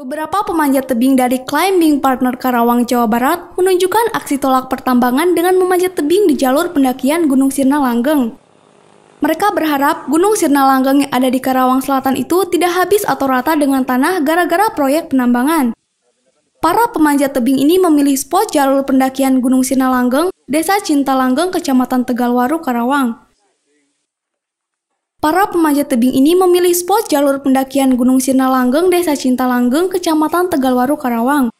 Beberapa pemanjat tebing dari Climbing Partner Karawang, Jawa Barat menunjukkan aksi tolak pertambangan dengan memanjat tebing di jalur pendakian Gunung Sirna Langgeng. Mereka berharap Gunung Sirna Langgeng yang ada di Karawang Selatan itu tidak habis atau rata dengan tanah gara-gara proyek penambangan. Para pemanjat tebing ini memilih spot jalur pendakian Gunung Sirna Langgeng, Desa Cinta Langgeng, Kecamatan Tegalwaru, Karawang. Para pemanjat tebing ini memilih spot jalur pendakian Gunung Sirna Langgeng, Desa Cinta Langgeng, Kecamatan Tegalwaru, Karawang.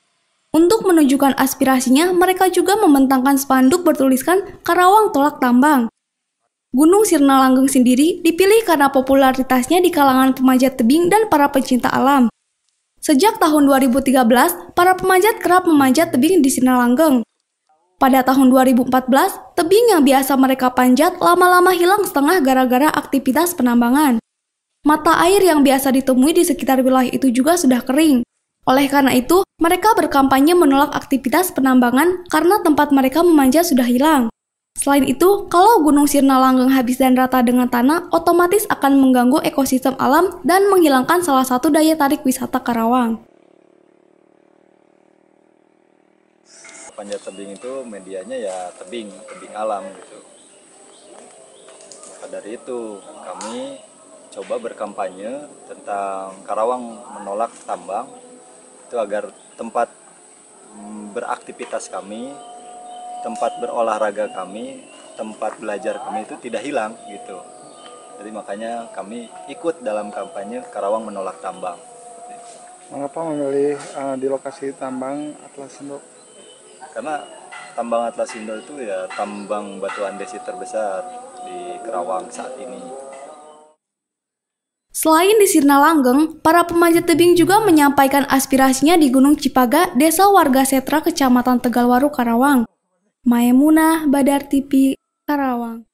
Untuk menunjukkan aspirasinya, mereka juga membentangkan spanduk bertuliskan Karawang Tolak Tambang. Gunung Sirna Langgeng sendiri dipilih karena popularitasnya di kalangan pemanjat tebing dan para pencinta alam. Sejak tahun 2013, para pemanjat kerap memanjat tebing di Sirna Langgeng. Pada tahun 2014, tebing yang biasa mereka panjat lama-lama hilang setengah gara-gara aktivitas penambangan. Mata air yang biasa ditemui di sekitar wilayah itu juga sudah kering. Oleh karena itu, mereka berkampanye menolak aktivitas penambangan karena tempat mereka memanjat sudah hilang. Selain itu, kalau Gunung Sirna langgeng habis dan rata dengan tanah, otomatis akan mengganggu ekosistem alam dan menghilangkan salah satu daya tarik wisata Karawang. panjat tebing itu medianya ya tebing, tebing alam gitu. Maka dari itu kami coba berkampanye tentang Karawang menolak tambang itu agar tempat mm, beraktivitas kami, tempat berolahraga kami, tempat belajar kami itu tidak hilang gitu. Jadi makanya kami ikut dalam kampanye Karawang menolak tambang. Mengapa memilih uh, di lokasi tambang Atlas Sendok? karena tambang Atlas Indo itu ya tambang batu andesit terbesar di Kerawang saat ini. Selain di Sirna Langgeng, para pemanjat tebing juga menyampaikan aspirasinya di Gunung Cipaga, Desa Warga Setra, Kecamatan Tegalwaru, Karawang. Maemunah Badar TV, Karawang.